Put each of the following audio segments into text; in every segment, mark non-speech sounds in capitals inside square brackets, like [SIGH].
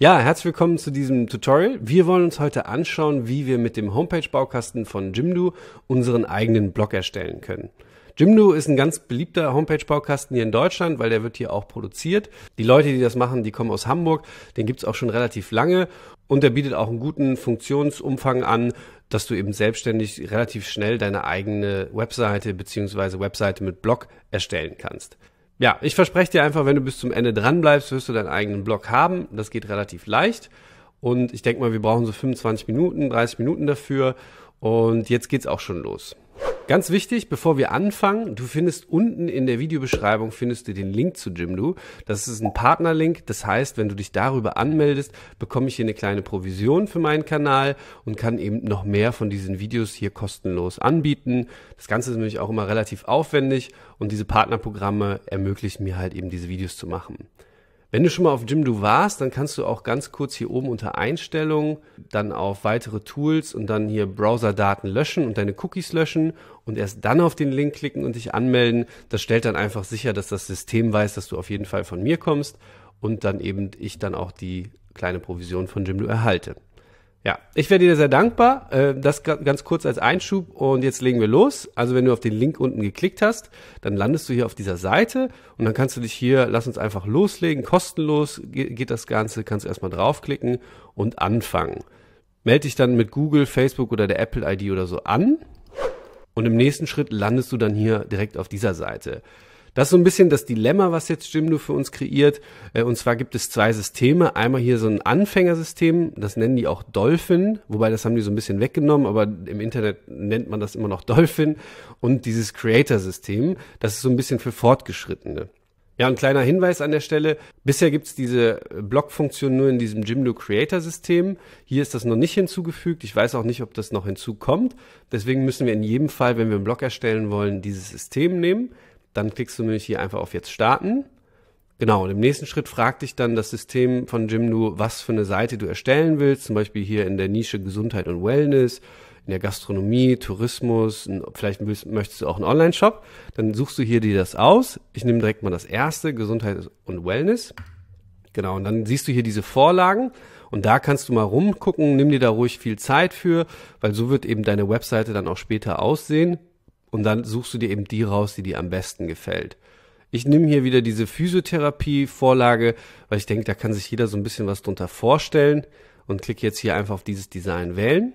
Ja, herzlich willkommen zu diesem Tutorial. Wir wollen uns heute anschauen, wie wir mit dem Homepage-Baukasten von Jimdo unseren eigenen Blog erstellen können. Jimdo ist ein ganz beliebter Homepage-Baukasten hier in Deutschland, weil der wird hier auch produziert. Die Leute, die das machen, die kommen aus Hamburg. Den gibt's auch schon relativ lange und der bietet auch einen guten Funktionsumfang an, dass du eben selbstständig relativ schnell deine eigene Webseite bzw. Webseite mit Blog erstellen kannst ja, ich verspreche dir einfach, wenn du bis zum Ende dran bleibst, wirst du deinen eigenen Blog haben. Das geht relativ leicht. Und ich denke mal, wir brauchen so 25 Minuten, 30 Minuten dafür. Und jetzt geht's auch schon los. Ganz wichtig, bevor wir anfangen, du findest unten in der Videobeschreibung findest du den Link zu Jimdo. Das ist ein Partnerlink, das heißt, wenn du dich darüber anmeldest, bekomme ich hier eine kleine Provision für meinen Kanal und kann eben noch mehr von diesen Videos hier kostenlos anbieten. Das Ganze ist nämlich auch immer relativ aufwendig und diese Partnerprogramme ermöglichen mir halt eben diese Videos zu machen. Wenn du schon mal auf Jimdo warst, dann kannst du auch ganz kurz hier oben unter Einstellungen dann auf weitere Tools und dann hier Browserdaten löschen und deine Cookies löschen und erst dann auf den Link klicken und dich anmelden. Das stellt dann einfach sicher, dass das System weiß, dass du auf jeden Fall von mir kommst und dann eben ich dann auch die kleine Provision von Jimdo erhalte. Ja, ich werde dir sehr dankbar. Äh, das ganz kurz als Einschub und jetzt legen wir los. Also wenn du auf den Link unten geklickt hast, dann landest du hier auf dieser Seite und dann kannst du dich hier, lass uns einfach loslegen, kostenlos geht das Ganze, kannst du erstmal draufklicken und anfangen. Meld dich dann mit Google, Facebook oder der Apple ID oder so an und im nächsten Schritt landest du dann hier direkt auf dieser Seite. Das ist so ein bisschen das Dilemma, was jetzt Jimdo für uns kreiert. Äh, und zwar gibt es zwei Systeme. Einmal hier so ein Anfängersystem, das nennen die auch Dolphin, wobei das haben die so ein bisschen weggenommen, aber im Internet nennt man das immer noch Dolphin. Und dieses Creator-System, das ist so ein bisschen für Fortgeschrittene. Ja, ein kleiner Hinweis an der Stelle. Bisher gibt's diese äh, Block-Funktion nur in diesem Jimdo Creator System. Hier ist das noch nicht hinzugefügt. Ich weiß auch nicht, ob das noch hinzukommt. Deswegen müssen wir in jedem Fall, wenn wir einen Block erstellen wollen, dieses System nehmen. Dann klickst du nämlich hier einfach auf jetzt starten. Genau, und im nächsten Schritt fragt dich dann das System von Jimdo, was für eine Seite du erstellen willst, zum Beispiel hier in der Nische Gesundheit und Wellness, in der Gastronomie, Tourismus, vielleicht willst, möchtest du auch einen Online-Shop, dann suchst du hier dir das aus. Ich nehme direkt mal das erste, Gesundheit und Wellness. Genau, und dann siehst du hier diese Vorlagen und da kannst du mal rumgucken, nimm dir da ruhig viel Zeit für, weil so wird eben deine Webseite dann auch später aussehen. Und dann suchst du dir eben die raus, die dir am besten gefällt. Ich nehme hier wieder diese Physiotherapie-Vorlage, weil ich denke, da kann sich jeder so ein bisschen was drunter vorstellen und klicke jetzt hier einfach auf dieses Design wählen.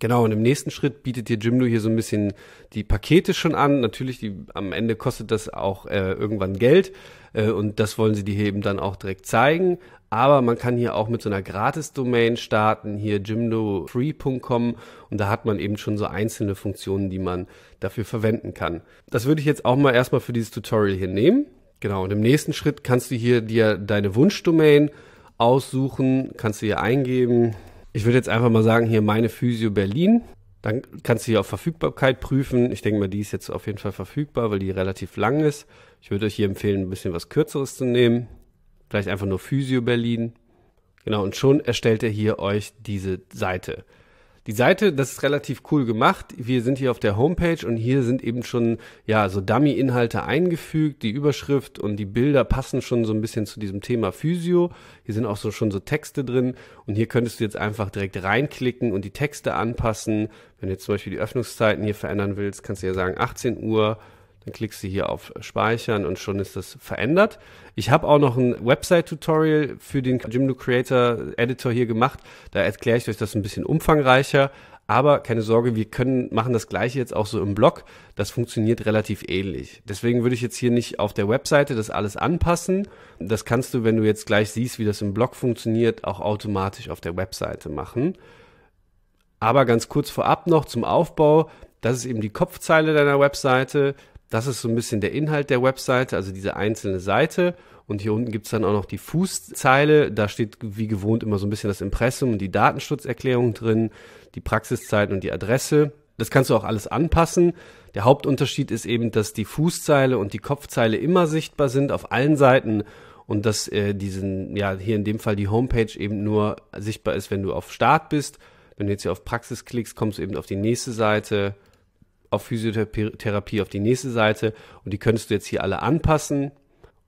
Genau, und im nächsten Schritt bietet dir Jimdo hier so ein bisschen die Pakete schon an. Natürlich, die, am Ende kostet das auch äh, irgendwann Geld äh, und das wollen sie dir hier eben dann auch direkt zeigen. Aber man kann hier auch mit so einer Gratis-Domain starten, hier jimdofree.com und da hat man eben schon so einzelne Funktionen, die man dafür verwenden kann. Das würde ich jetzt auch mal erstmal für dieses Tutorial hier nehmen. Genau, und im nächsten Schritt kannst du hier dir deine Wunschdomain aussuchen, kannst du hier eingeben, ich würde jetzt einfach mal sagen, hier meine Physio Berlin. Dann kannst du hier auf Verfügbarkeit prüfen. Ich denke mal, die ist jetzt auf jeden Fall verfügbar, weil die relativ lang ist. Ich würde euch hier empfehlen, ein bisschen was Kürzeres zu nehmen. Vielleicht einfach nur Physio Berlin. Genau, und schon erstellt ihr hier euch diese Seite. Die Seite, das ist relativ cool gemacht. Wir sind hier auf der Homepage und hier sind eben schon ja so Dummy-Inhalte eingefügt. Die Überschrift und die Bilder passen schon so ein bisschen zu diesem Thema Physio. Hier sind auch so schon so Texte drin und hier könntest du jetzt einfach direkt reinklicken und die Texte anpassen. Wenn du jetzt zum Beispiel die Öffnungszeiten hier verändern willst, kannst du ja sagen 18 Uhr dann klickst du hier auf Speichern und schon ist das verändert. Ich habe auch noch ein Website-Tutorial für den Jimdo Creator Editor hier gemacht. Da erkläre ich euch das ein bisschen umfangreicher. Aber keine Sorge, wir können, machen das gleiche jetzt auch so im Blog. Das funktioniert relativ ähnlich. Deswegen würde ich jetzt hier nicht auf der Webseite das alles anpassen. Das kannst du, wenn du jetzt gleich siehst, wie das im Blog funktioniert, auch automatisch auf der Webseite machen. Aber ganz kurz vorab noch zum Aufbau. Das ist eben die Kopfzeile deiner Webseite. Das ist so ein bisschen der Inhalt der Webseite, also diese einzelne Seite. Und hier unten gibt's dann auch noch die Fußzeile. Da steht wie gewohnt immer so ein bisschen das Impressum und die Datenschutzerklärung drin, die Praxiszeiten und die Adresse. Das kannst du auch alles anpassen. Der Hauptunterschied ist eben, dass die Fußzeile und die Kopfzeile immer sichtbar sind auf allen Seiten und dass äh, diesen, ja, hier in dem Fall die Homepage eben nur sichtbar ist, wenn du auf Start bist. Wenn du jetzt hier auf Praxis klickst, kommst du eben auf die nächste Seite auf Physiotherapie auf die nächste Seite und die könntest du jetzt hier alle anpassen.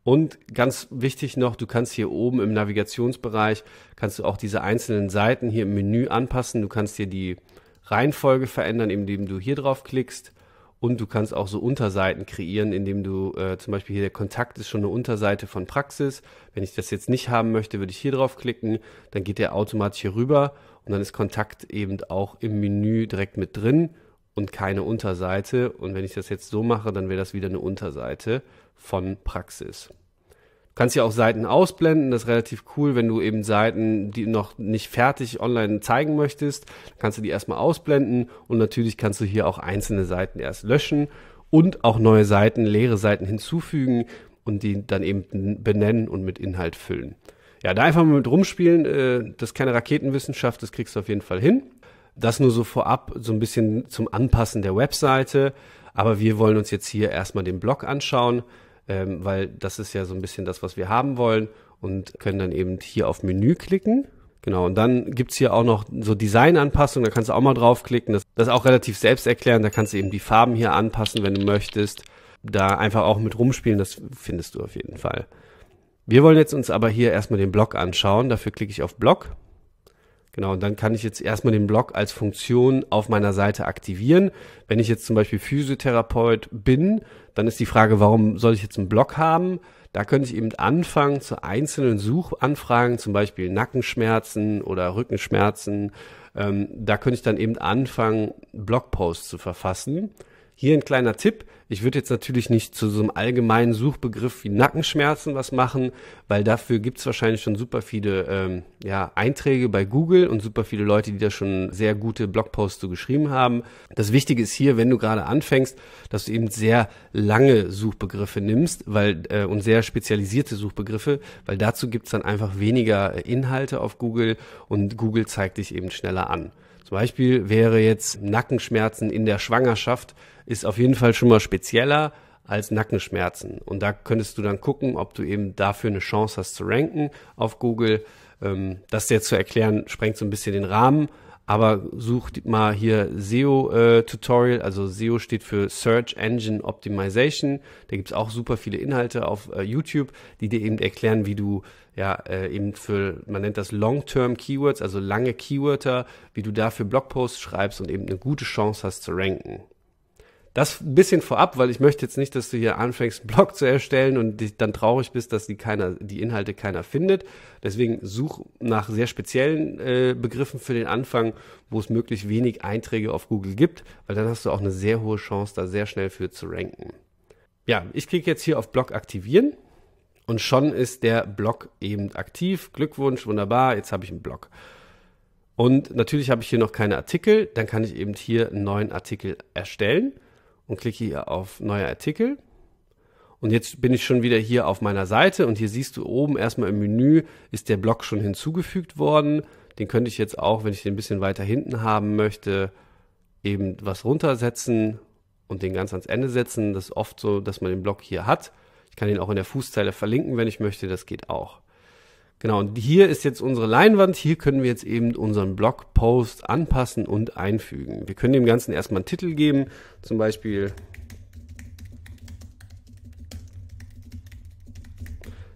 Und ganz wichtig noch, du kannst hier oben im Navigationsbereich, kannst du auch diese einzelnen Seiten hier im Menü anpassen. Du kannst hier die Reihenfolge verändern, indem du hier drauf klickst. Und du kannst auch so Unterseiten kreieren, indem du äh, zum Beispiel hier der Kontakt ist schon eine Unterseite von Praxis. Wenn ich das jetzt nicht haben möchte, würde ich hier drauf klicken. Dann geht der automatisch hier rüber und dann ist Kontakt eben auch im Menü direkt mit drin und keine Unterseite. Und wenn ich das jetzt so mache, dann wäre das wieder eine Unterseite von Praxis. Du kannst ja auch Seiten ausblenden, das ist relativ cool, wenn du eben Seiten, die noch nicht fertig online zeigen möchtest, kannst du die erstmal ausblenden und natürlich kannst du hier auch einzelne Seiten erst löschen und auch neue Seiten, leere Seiten hinzufügen und die dann eben benennen und mit Inhalt füllen. Ja, da einfach mal mit rumspielen, äh, das ist keine Raketenwissenschaft, das kriegst du auf jeden Fall hin. Das nur so vorab, so ein bisschen zum Anpassen der Webseite. Aber wir wollen uns jetzt hier erstmal den Blog anschauen, ähm, weil das ist ja so ein bisschen das, was wir haben wollen und können dann eben hier auf Menü klicken. Genau, und dann gibt's hier auch noch so Designanpassungen, da kannst du auch mal draufklicken. Das, das ist auch relativ selbsterklärend, da kannst du eben die Farben hier anpassen, wenn du möchtest. Da einfach auch mit rumspielen, das findest du auf jeden Fall. Wir wollen jetzt uns aber hier erstmal den Blog anschauen. Dafür klicke ich auf Blog Genau, und dann kann ich jetzt erstmal den Blog als Funktion auf meiner Seite aktivieren. Wenn ich jetzt zum Beispiel Physiotherapeut bin, dann ist die Frage, warum soll ich jetzt einen Blog haben? Da könnte ich eben anfangen, zu einzelnen Suchanfragen, zum Beispiel Nackenschmerzen oder Rückenschmerzen, ähm, da könnte ich dann eben anfangen, Blogposts zu verfassen. Hier ein kleiner Tipp. Ich würde jetzt natürlich nicht zu so einem allgemeinen Suchbegriff wie Nackenschmerzen was machen, weil dafür gibt es wahrscheinlich schon super viele ähm, ja, Einträge bei Google und super viele Leute, die da schon sehr gute Blogposts zu so geschrieben haben. Das Wichtige ist hier, wenn du gerade anfängst, dass du eben sehr lange Suchbegriffe nimmst weil, äh, und sehr spezialisierte Suchbegriffe, weil dazu gibt es dann einfach weniger äh, Inhalte auf Google und Google zeigt dich eben schneller an. Zum Beispiel wäre jetzt Nackenschmerzen in der Schwangerschaft ist auf jeden Fall schon mal spezieller als Nackenschmerzen. Und da könntest du dann gucken, ob du eben dafür eine Chance hast zu ranken auf Google. Ähm, das dir zu erklären, sprengt so ein bisschen den Rahmen. Aber such mal hier SEO-Tutorial, äh, also SEO steht für Search Engine Optimization. Da gibt's auch super viele Inhalte auf äh, YouTube, die dir eben erklären, wie du ja äh, eben für, man nennt das Long-Term Keywords, also lange Keywörter, wie du dafür Blogposts schreibst und eben eine gute Chance hast zu ranken. Das ein bisschen vorab, weil ich möchte jetzt nicht, dass du hier anfängst, einen Blog zu erstellen und dich dann traurig bist, dass die, keiner, die Inhalte keiner findet. Deswegen such nach sehr speziellen äh, Begriffen für den Anfang, wo es möglichst wenig Einträge auf Google gibt, weil dann hast du auch eine sehr hohe Chance, da sehr schnell für zu ranken. Ja, ich klicke jetzt hier auf Blog aktivieren und schon ist der Blog eben aktiv. Glückwunsch, wunderbar, jetzt habe ich einen Blog. Und natürlich habe ich hier noch keine Artikel, dann kann ich eben hier einen neuen Artikel erstellen und klicke hier auf neuer Artikel. Und jetzt bin ich schon wieder hier auf meiner Seite und hier siehst du oben erstmal im Menü ist der Block schon hinzugefügt worden. Den könnte ich jetzt auch, wenn ich den ein bisschen weiter hinten haben möchte, eben was runtersetzen und den ganz ans Ende setzen. Das ist oft so, dass man den Block hier hat. Ich kann ihn auch in der Fußzeile verlinken, wenn ich möchte. Das geht auch. Genau, und hier ist jetzt unsere Leinwand. Hier können wir jetzt eben unseren Blogpost anpassen und einfügen. Wir können dem Ganzen erstmal einen Titel geben, zum Beispiel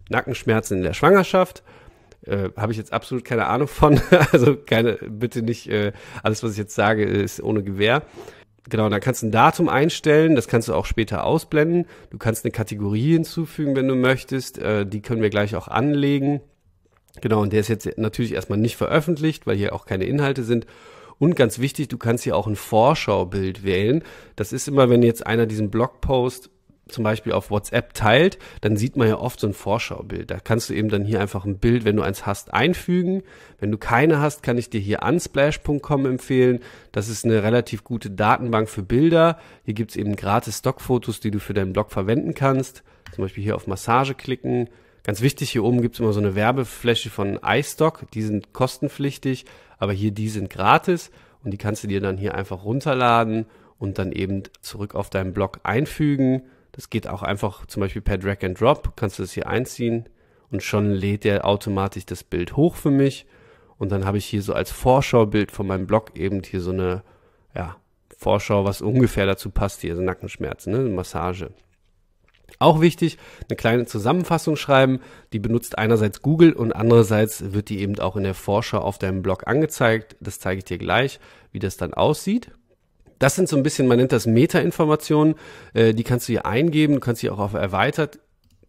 Nackenschmerzen in der Schwangerschaft. Äh, Habe ich jetzt absolut keine Ahnung von. [LAUGHS] Also keine, bitte nicht, äh, alles, was ich jetzt sage, ist ohne Gewehr. Genau, und dann kannst du ein Datum einstellen, das kannst du auch später ausblenden. Du kannst eine Kategorie hinzufügen, wenn du möchtest. Äh, die können wir gleich auch anlegen. Genau, und der ist jetzt natürlich erstmal nicht veröffentlicht, weil hier auch keine Inhalte sind. Und ganz wichtig, du kannst hier auch ein Vorschaubild wählen. Das ist immer, wenn jetzt einer diesen Blogpost zum Beispiel auf WhatsApp teilt, dann sieht man ja oft so ein Vorschaubild. Da kannst du eben dann hier einfach ein Bild, wenn du eins hast, einfügen. Wenn du keine hast, kann ich dir hier unsplash.com empfehlen. Das ist eine relativ gute Datenbank für Bilder. Hier gibt's eben gratis Stockfotos, die du für deinen Blog verwenden kannst. Zum Beispiel hier auf Massage klicken Ganz wichtig, hier oben gibt's immer so eine Werbefläche von iStock. Die sind kostenpflichtig, aber hier die sind gratis und die kannst du dir dann hier einfach runterladen und dann eben zurück auf deinen Blog einfügen. Das geht auch einfach zum Beispiel per Drag and Drop, kannst du das hier einziehen und schon lädt er automatisch das Bild hoch für mich. Und dann habe ich hier so als Vorschaubild von meinem Blog eben hier so eine ja, Vorschau, was ungefähr dazu passt, hier so Nackenschmerzen, ne? Massage. Auch wichtig, eine kleine Zusammenfassung schreiben, die benutzt einerseits Google und andererseits wird die eben auch in der Forscher auf deinem Blog angezeigt. Das zeige ich dir gleich, wie das dann aussieht. Das sind so ein bisschen, man nennt das Meta-Informationen, äh, die kannst du hier eingeben, du kannst hier auch auf Erweitert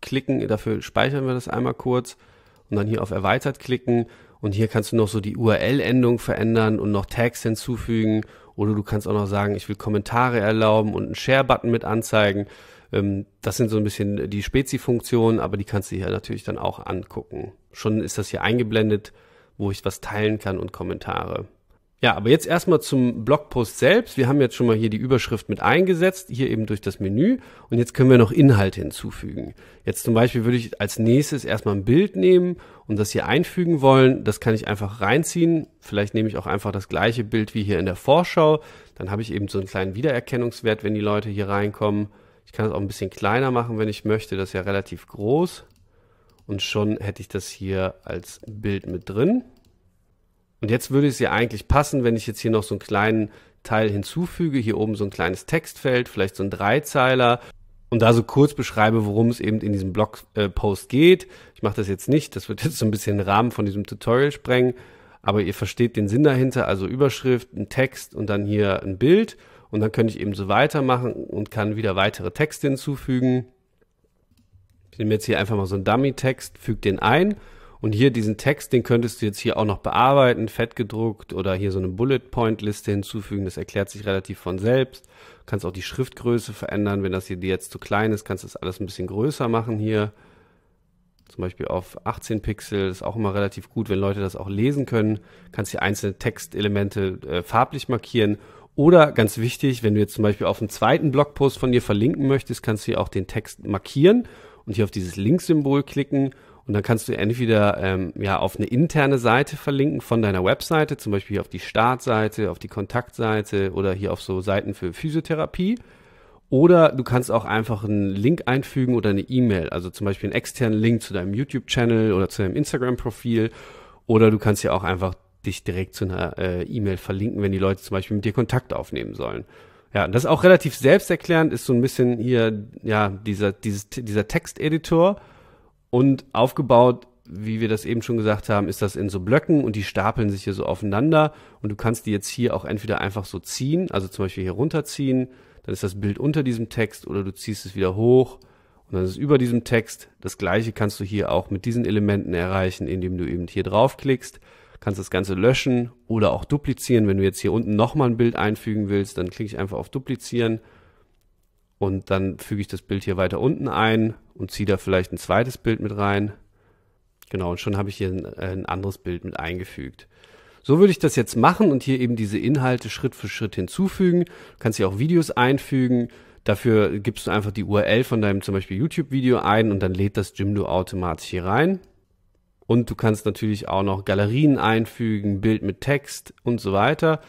klicken, dafür speichern wir das einmal kurz und dann hier auf Erweitert klicken und hier kannst du noch so die URL-Endung verändern und noch Tags hinzufügen oder du kannst auch noch sagen, ich will Kommentare erlauben und einen Share-Button mit anzeigen. Ähm, das sind so ein bisschen die Spezi-Funktionen, aber die kannst du hier natürlich dann auch angucken. Schon ist das hier eingeblendet, wo ich was teilen kann und Kommentare. Ja, aber jetzt erstmal zum Blogpost selbst. Wir haben jetzt schon mal hier die Überschrift mit eingesetzt, hier eben durch das Menü. Und jetzt können wir noch Inhalte hinzufügen. Jetzt zum Beispiel würde ich als nächstes erstmal ein Bild nehmen und das hier einfügen wollen. Das kann ich einfach reinziehen. Vielleicht nehme ich auch einfach das gleiche Bild wie hier in der Vorschau. Dann habe ich eben so einen kleinen Wiedererkennungswert, wenn die Leute hier reinkommen. Ich kann es auch ein bisschen kleiner machen, wenn ich möchte. Das ist ja relativ groß. Und schon hätte ich das hier als Bild mit drin. Und jetzt würde es ja eigentlich passen, wenn ich jetzt hier noch so einen kleinen Teil hinzufüge. Hier oben so ein kleines Textfeld, vielleicht so ein Dreizeiler. Und da so kurz beschreibe, worum es eben in diesem Blogpost äh, geht. Ich mache das jetzt nicht, das wird jetzt so ein bisschen den Rahmen von diesem Tutorial sprengen. Aber ihr versteht den Sinn dahinter, also Überschrift, ein Text und dann hier ein Bild. Und dann könnte ich eben so weitermachen und kann wieder weitere Texte hinzufügen. Ich nehme jetzt hier einfach mal so einen Dummy-Text, füge den ein. Und hier diesen Text, den könntest du jetzt hier auch noch bearbeiten, fett gedruckt oder hier so eine Bullet-Point-Liste hinzufügen. Das erklärt sich relativ von selbst. Du kannst auch die Schriftgröße verändern. Wenn das hier jetzt zu klein ist, kannst du das alles ein bisschen größer machen hier. Zum Beispiel auf 18 Pixel ist auch immer relativ gut, wenn Leute das auch lesen können. Du kannst hier einzelne Textelemente äh, farblich markieren oder ganz wichtig, wenn du jetzt zum Beispiel auf einen zweiten Blogpost von dir verlinken möchtest, kannst du hier auch den Text markieren und hier auf dieses Link-Symbol klicken. Und dann kannst du entweder ähm, ja, auf eine interne Seite verlinken von deiner Webseite, zum Beispiel auf die Startseite, auf die Kontaktseite oder hier auf so Seiten für Physiotherapie. Oder du kannst auch einfach einen Link einfügen oder eine E-Mail, also zum Beispiel einen externen Link zu deinem YouTube-Channel oder zu deinem Instagram-Profil. Oder du kannst ja auch einfach dich direkt zu einer äh, E-Mail verlinken, wenn die Leute zum Beispiel mit dir Kontakt aufnehmen sollen. Ja, das ist auch relativ selbsterklärend, ist so ein bisschen hier, ja, dieser, dieses, dieser Texteditor und aufgebaut, wie wir das eben schon gesagt haben, ist das in so Blöcken und die stapeln sich hier so aufeinander und du kannst die jetzt hier auch entweder einfach so ziehen, also zum Beispiel hier runterziehen, dann ist das Bild unter diesem Text oder du ziehst es wieder hoch und dann ist es über diesem Text. Das gleiche kannst du hier auch mit diesen Elementen erreichen, indem du eben hier draufklickst kannst das Ganze löschen oder auch duplizieren. Wenn du jetzt hier unten nochmal ein Bild einfügen willst, dann klicke ich einfach auf Duplizieren und dann füge ich das Bild hier weiter unten ein und ziehe da vielleicht ein zweites Bild mit rein. Genau, und schon habe ich hier ein, äh, ein anderes Bild mit eingefügt. So würde ich das jetzt machen und hier eben diese Inhalte Schritt für Schritt hinzufügen. Du kannst hier auch Videos einfügen. Dafür gibst du einfach die URL von deinem zum Beispiel YouTube-Video ein und dann lädt das Jimdo automatisch hier rein. Und du kannst natürlich auch noch Galerien einfügen, Bild mit Text und so weiter.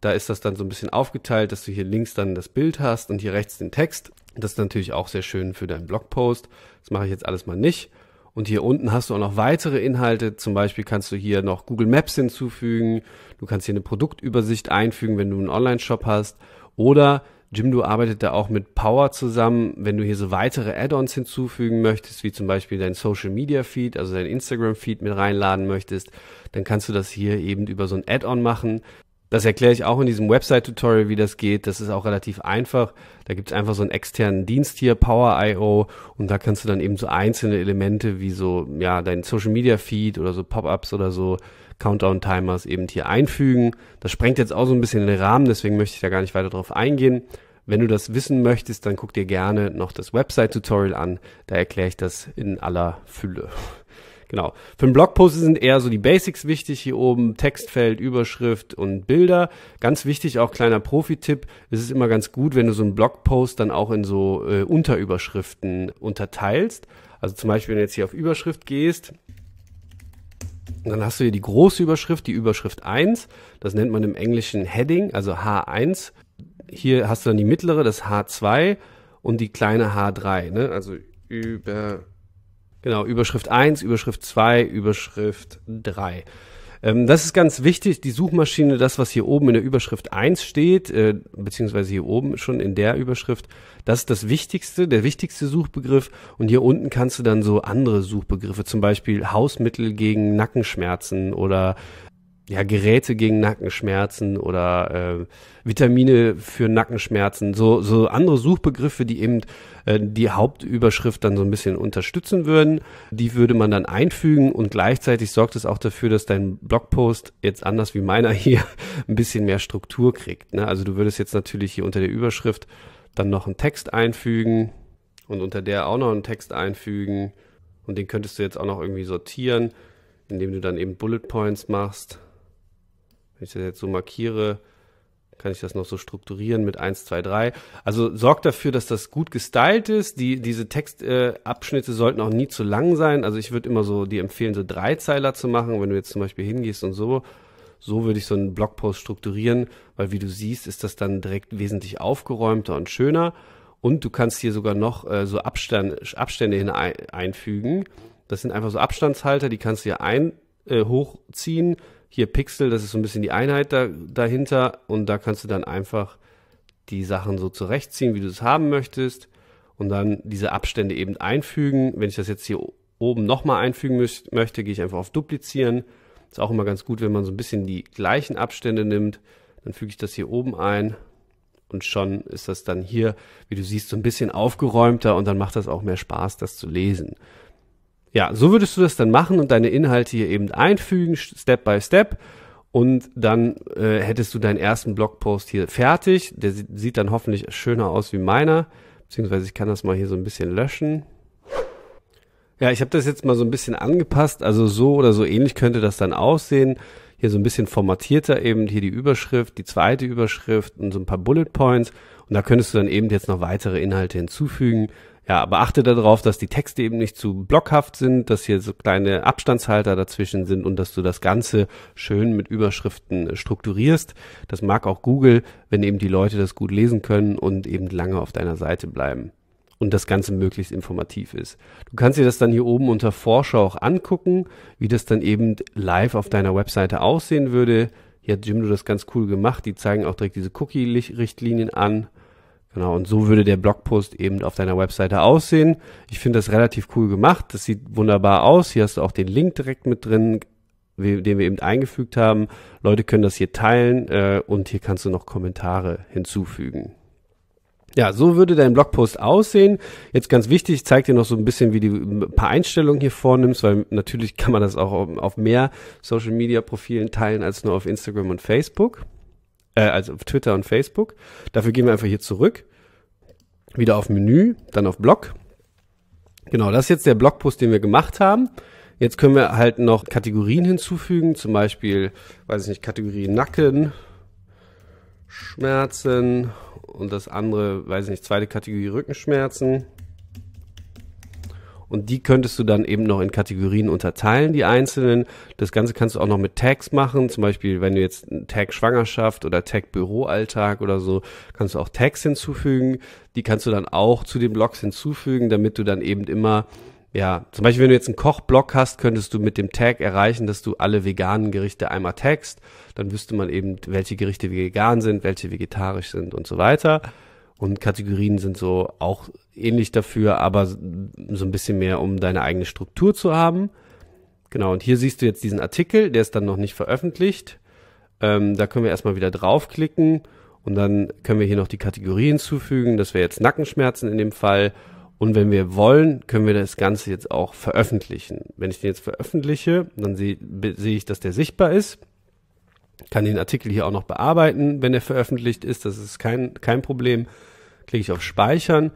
Da ist das dann so ein bisschen aufgeteilt, dass du hier links dann das Bild hast und hier rechts den Text. Das ist natürlich auch sehr schön für deinen Blogpost. Das mache ich jetzt alles mal nicht. Und hier unten hast du auch noch weitere Inhalte. Zum Beispiel kannst du hier noch Google Maps hinzufügen. Du kannst hier eine Produktübersicht einfügen, wenn du einen Online-Shop hast. Oder Jimdo arbeitet da auch mit Power zusammen. Wenn du hier so weitere Add-ons hinzufügen möchtest, wie zum Beispiel dein Social Media Feed, also dein Instagram Feed mit reinladen möchtest, dann kannst du das hier eben über so ein Add-on machen. Das erkläre ich auch in diesem Website-Tutorial, wie das geht. Das ist auch relativ einfach. Da gibt es einfach so einen externen Dienst hier, Power.io, und da kannst du dann eben so einzelne Elemente wie so, ja, deinen Social-Media-Feed oder so Pop-ups oder so Countdown-Timers eben hier einfügen. Das sprengt jetzt auch so ein bisschen den Rahmen, deswegen möchte ich da gar nicht weiter drauf eingehen. Wenn du das wissen möchtest, dann guck dir gerne noch das Website-Tutorial an. Da erkläre ich das in aller Fülle. Genau. Für einen Blogpost sind eher so die Basics wichtig. Hier oben Textfeld, Überschrift und Bilder. Ganz wichtig, auch kleiner Profi-Tipp. Es ist immer ganz gut, wenn du so einen Blogpost dann auch in so äh, Unterüberschriften unterteilst. Also zum Beispiel, wenn du jetzt hier auf Überschrift gehst, dann hast du hier die große Überschrift, die Überschrift 1. Das nennt man im Englischen Heading, also H1. Hier hast du dann die mittlere, das H2 und die kleine H3. Ne? Also Überschrift. Genau, Überschrift 1, Überschrift 2, Überschrift 3. Ähm, das ist ganz wichtig, die Suchmaschine, das, was hier oben in der Überschrift 1 steht, äh, beziehungsweise hier oben schon in der Überschrift, das ist das Wichtigste, der wichtigste Suchbegriff. Und hier unten kannst du dann so andere Suchbegriffe, zum Beispiel Hausmittel gegen Nackenschmerzen oder ja, Geräte gegen Nackenschmerzen oder äh, Vitamine für Nackenschmerzen, so, so andere Suchbegriffe, die eben äh, die Hauptüberschrift dann so ein bisschen unterstützen würden. Die würde man dann einfügen und gleichzeitig sorgt es auch dafür, dass dein Blogpost jetzt anders wie meiner hier [LAUGHS] ein bisschen mehr Struktur kriegt. Ne? Also du würdest jetzt natürlich hier unter der Überschrift dann noch einen Text einfügen und unter der auch noch einen Text einfügen und den könntest du jetzt auch noch irgendwie sortieren, indem du dann eben Bullet Points machst wenn ich das jetzt so markiere, kann ich das noch so strukturieren mit 1, 2, 3. Also sorgt dafür, dass das gut gestylt ist. Die, diese Textabschnitte äh, sollten auch nie zu lang sein. Also ich würde immer so die empfehlen, so Dreizeiler zu machen, wenn du jetzt zum Beispiel hingehst und so. So würde ich so einen Blogpost strukturieren, weil wie du siehst, ist das dann direkt wesentlich aufgeräumter und schöner. Und du kannst hier sogar noch äh, so Abstand, Abstände hinein einfügen. Das sind einfach so Abstandshalter, die kannst du hier ein, äh, hochziehen. Hier Pixel, das ist so ein bisschen die Einheit da, dahinter und da kannst du dann einfach die Sachen so zurechtziehen, wie du es haben möchtest und dann diese Abstände eben einfügen. Wenn ich das jetzt hier oben nochmal einfügen möchte, gehe ich einfach auf Duplizieren. Ist auch immer ganz gut, wenn man so ein bisschen die gleichen Abstände nimmt. Dann füge ich das hier oben ein und schon ist das dann hier, wie du siehst, so ein bisschen aufgeräumter und dann macht das auch mehr Spaß, das zu lesen ja, so würdest du das dann machen und deine Inhalte hier eben einfügen, Step by Step. Und dann äh, hättest du deinen ersten Blogpost hier fertig. Der sieht dann hoffentlich schöner aus wie meiner. Beziehungsweise ich kann das mal hier so ein bisschen löschen. Ja, ich habe das jetzt mal so ein bisschen angepasst. Also so oder so ähnlich könnte das dann aussehen. Hier so ein bisschen formatierter eben hier die Überschrift, die zweite Überschrift und so ein paar Bullet Points. Und da könntest du dann eben jetzt noch weitere Inhalte hinzufügen. Ja, aber achte darauf, dass die Texte eben nicht zu blockhaft sind, dass hier so kleine Abstandshalter dazwischen sind und dass du das Ganze schön mit Überschriften äh, strukturierst. Das mag auch Google, wenn eben die Leute das gut lesen können und eben lange auf deiner Seite bleiben und das Ganze möglichst informativ ist. Du kannst dir das dann hier oben unter Vorschau auch angucken, wie das dann eben live auf deiner Webseite aussehen würde. Hier hat Jim du das ganz cool gemacht. Die zeigen auch direkt diese Cookie-Richtlinien an. Genau, und so würde der Blogpost eben auf deiner Webseite aussehen. Ich finde das relativ cool gemacht. Das sieht wunderbar aus. Hier hast du auch den Link direkt mit drin, den wir eben eingefügt haben. Leute können das hier teilen äh, und hier kannst du noch Kommentare hinzufügen. Ja, so würde dein Blogpost aussehen. Jetzt ganz wichtig, ich zeige dir noch so ein bisschen, wie du ein paar Einstellungen hier vornimmst, weil natürlich kann man das auch auf mehr Social-Media-Profilen teilen als nur auf Instagram und Facebook äh, also auf Twitter und Facebook. Dafür gehen wir einfach hier zurück, wieder auf Menü, dann auf Blog. Genau, das ist jetzt der Blogpost, den wir gemacht haben. Jetzt können wir halt noch Kategorien hinzufügen, zum Beispiel, weiß ich nicht, Kategorie Nacken, Schmerzen und das andere, weiß ich nicht, zweite Kategorie Rückenschmerzen und die könntest du dann eben noch in Kategorien unterteilen, die einzelnen. Das Ganze kannst du auch noch mit Tags machen, zum Beispiel wenn du jetzt einen Tag Schwangerschaft oder Tag Büroalltag oder so, kannst du auch Tags hinzufügen. Die kannst du dann auch zu den Blogs hinzufügen, damit du dann eben immer ja, zum Beispiel, wenn du jetzt einen Kochblog hast, könntest du mit dem Tag erreichen, dass du alle veganen Gerichte einmal tagst. Dann wüsste man eben, welche Gerichte vegan sind, welche vegetarisch sind und so weiter. Und Kategorien sind so auch ähnlich dafür, aber so ein bisschen mehr, um deine eigene Struktur zu haben. Genau, und hier siehst du jetzt diesen Artikel, der ist dann noch nicht veröffentlicht. Ähm, da können wir erstmal wieder draufklicken und dann können wir hier noch die Kategorie hinzufügen. Das wäre jetzt Nackenschmerzen in dem Fall. Und wenn wir wollen, können wir das Ganze jetzt auch veröffentlichen. Wenn ich den jetzt veröffentliche, dann sehe seh ich, dass der sichtbar ist kann den Artikel hier auch noch bearbeiten, wenn er veröffentlicht ist. Das ist kein, kein Problem. Klicke ich auf Speichern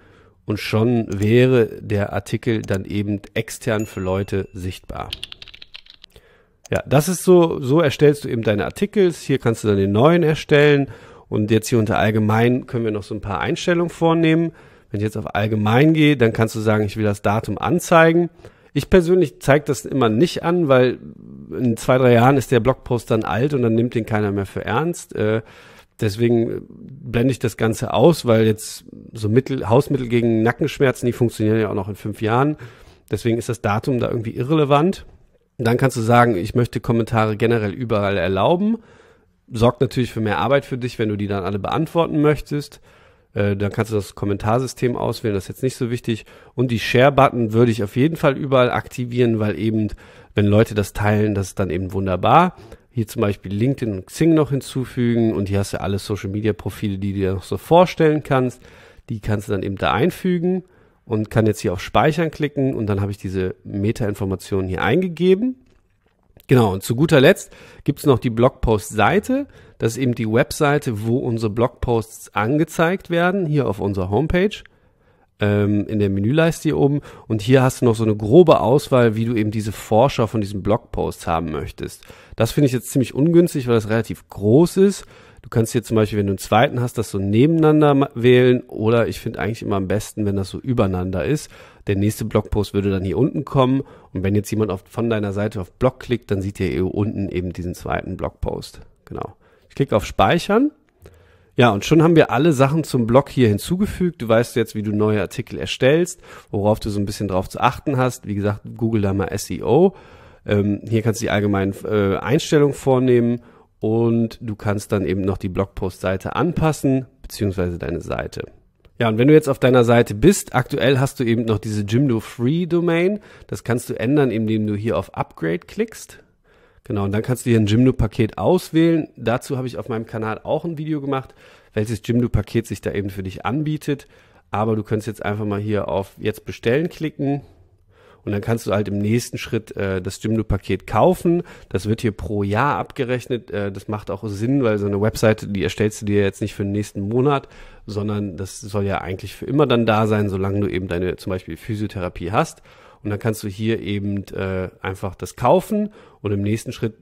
und schon wäre der Artikel dann eben extern für Leute sichtbar. Ja, das ist so, so erstellst du eben deine Artikel. Hier kannst du dann den neuen erstellen. Und jetzt hier unter Allgemein können wir noch so ein paar Einstellungen vornehmen. Wenn ich jetzt auf Allgemein gehe, dann kannst du sagen, ich will das Datum anzeigen. Ich persönlich zeige das immer nicht an, weil in zwei, drei Jahren ist der Blogpost dann alt und dann nimmt den keiner mehr für ernst. Äh, deswegen äh, blende ich das Ganze aus, weil jetzt so Mittel, Hausmittel gegen Nackenschmerzen, die funktionieren ja auch noch in fünf Jahren. Deswegen ist das Datum da irgendwie irrelevant. Und dann kannst du sagen, ich möchte Kommentare generell überall erlauben. Sorgt natürlich für mehr Arbeit für dich, wenn du die dann alle beantworten möchtest. Äh, dann kannst du das Kommentarsystem auswählen, das ist jetzt nicht so wichtig. Und die Share-Button würde ich auf jeden Fall überall aktivieren, weil eben wenn Leute das teilen, das ist dann eben wunderbar. Hier zum Beispiel LinkedIn und Xing noch hinzufügen und hier hast du alle Social Media Profile, die du dir noch so vorstellen kannst. Die kannst du dann eben da einfügen und kann jetzt hier auf Speichern klicken und dann habe ich diese Meta-Informationen hier eingegeben. Genau, und zu guter Letzt gibt es noch die Blogpost-Seite. Das ist eben die Webseite, wo unsere Blogposts angezeigt werden, hier auf unserer Homepage ähm, in der Menüleiste hier oben. Und hier hast du noch so eine grobe Auswahl, wie du eben diese Forscher von diesen Blogposts haben möchtest. Das finde ich jetzt ziemlich ungünstig, weil das relativ groß ist. Du kannst hier zum Beispiel, wenn du einen zweiten hast, das so nebeneinander wählen oder ich finde eigentlich immer am besten, wenn das so übereinander ist. Der nächste Blogpost würde dann hier unten kommen und wenn jetzt jemand auf, von deiner Seite auf Blog klickt, dann sieht er hier unten eben diesen zweiten Blogpost. Genau. Ich klicke auf Speichern ja, und schon haben wir alle Sachen zum Blog hier hinzugefügt. Du weißt jetzt, wie du neue Artikel erstellst, worauf du so ein bisschen drauf zu achten hast. Wie gesagt, google da mal SEO. Ähm, hier kannst du die allgemeinen äh, Einstellungen vornehmen und du kannst dann eben noch die Blogpost-Seite anpassen, beziehungsweise deine Seite. Ja, und wenn du jetzt auf deiner Seite bist, aktuell hast du eben noch diese Jimdo Free Domain. Das kannst du ändern, indem du hier auf Upgrade klickst. Genau, und dann kannst du hier ein Jimdo-Paket auswählen. Dazu habe ich auf meinem Kanal auch ein Video gemacht, welches Jimdo-Paket sich da eben für dich anbietet. Aber du kannst jetzt einfach mal hier auf Jetzt bestellen klicken. Und dann kannst du halt im nächsten Schritt äh, das Jimdo-Paket kaufen. Das wird hier pro Jahr abgerechnet. Äh, das macht auch Sinn, weil so eine Webseite, die erstellst du dir jetzt nicht für den nächsten Monat, sondern das soll ja eigentlich für immer dann da sein, solange du eben deine zum Beispiel Physiotherapie hast. Und dann kannst du hier eben äh, einfach das kaufen und im nächsten Schritt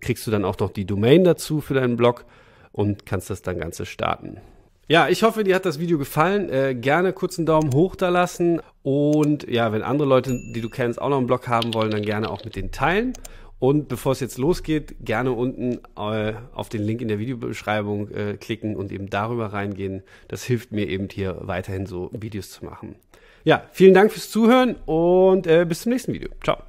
kriegst du dann auch noch die Domain dazu für deinen Blog und kannst das dann Ganze starten. Ja, ich hoffe, dir hat das Video gefallen. Äh, gerne kurzen Daumen hoch da lassen. Und ja, wenn andere Leute, die du kennst, auch noch einen Blog haben wollen, dann gerne auch mit denen teilen. Und bevor es jetzt losgeht, gerne unten äh, auf den Link in der Videobeschreibung äh, klicken und eben darüber reingehen. Das hilft mir eben hier weiterhin so Videos zu machen. Ja, vielen Dank fürs Zuhören und äh, bis zum nächsten Video. Ciao.